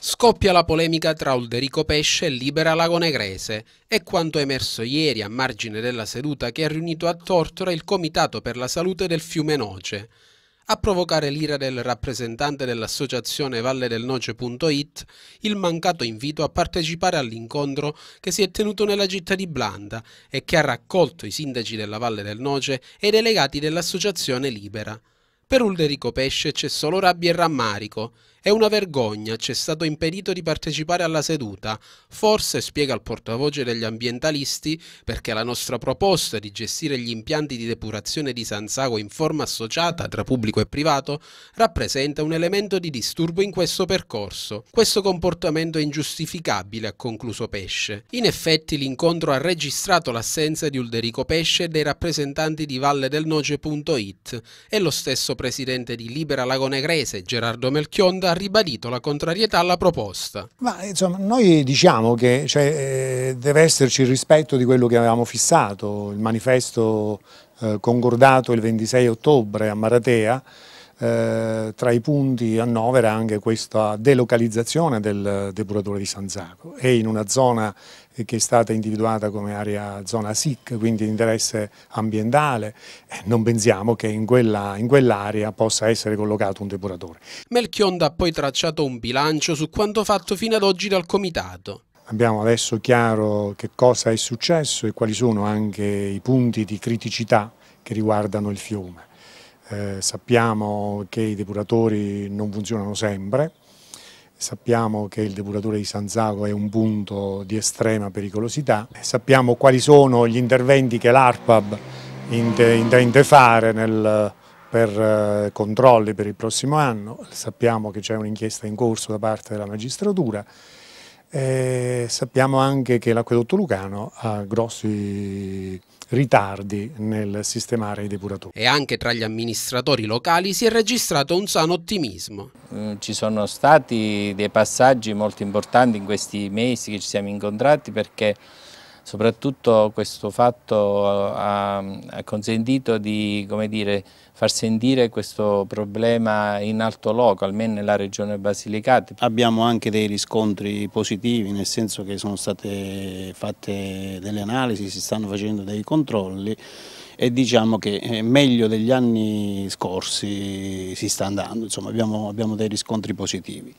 Scoppia la polemica tra Ulderico Pesce e Libera Lago Negrese. È quanto emerso ieri a margine della seduta che ha riunito a Tortora il Comitato per la Salute del Fiume Noce. A provocare l'ira del rappresentante dell'associazione valledelnoce.it il mancato invito a partecipare all'incontro che si è tenuto nella città di Blanda e che ha raccolto i sindaci della Valle del Noce e i delegati dell'associazione Libera. Per Ulderico Pesce c'è solo rabbia e rammarico. È una vergogna, ci è stato impedito di partecipare alla seduta. Forse, spiega il portavoce degli ambientalisti, perché la nostra proposta di gestire gli impianti di depurazione di San Sago in forma associata tra pubblico e privato rappresenta un elemento di disturbo in questo percorso. Questo comportamento è ingiustificabile, ha concluso Pesce. In effetti l'incontro ha registrato l'assenza di Ulderico Pesce e dei rappresentanti di Valle del Noce.it e lo stesso presidente di Libera Lago Negrese, Gerardo Melchionda, ha ribadito la contrarietà alla proposta. Ma insomma, noi diciamo che cioè, eh, deve esserci il rispetto di quello che avevamo fissato, il manifesto eh, concordato il 26 ottobre a Maratea, eh, tra i punti annovera anche questa delocalizzazione del depuratore di San Zacco. È in una zona che è stata individuata come area zona SIC, quindi di interesse ambientale, eh, non pensiamo che in, quella, in quell'area possa essere collocato un depuratore. Melchionda ha poi tracciato un bilancio su quanto fatto fino ad oggi dal Comitato. Abbiamo adesso chiaro che cosa è successo e quali sono anche i punti di criticità che riguardano il fiume. Eh, sappiamo che i depuratori non funzionano sempre, sappiamo che il depuratore di San Zago è un punto di estrema pericolosità, sappiamo quali sono gli interventi che l'ARPAB intende fare nel, per eh, controlli per il prossimo anno, sappiamo che c'è un'inchiesta in corso da parte della magistratura e eh, sappiamo anche che l'acquedotto lucano ha grossi ritardi nel sistemare i depuratori. E anche tra gli amministratori locali si è registrato un sano ottimismo. Mm, ci sono stati dei passaggi molto importanti in questi mesi che ci siamo incontrati perché Soprattutto questo fatto eh, ha, ha consentito di dire, far sentire questo problema in alto loco, almeno nella regione Basilicata. Abbiamo anche dei riscontri positivi, nel senso che sono state fatte delle analisi, si stanno facendo dei controlli e diciamo che eh, meglio degli anni scorsi si sta andando, insomma abbiamo, abbiamo dei riscontri positivi.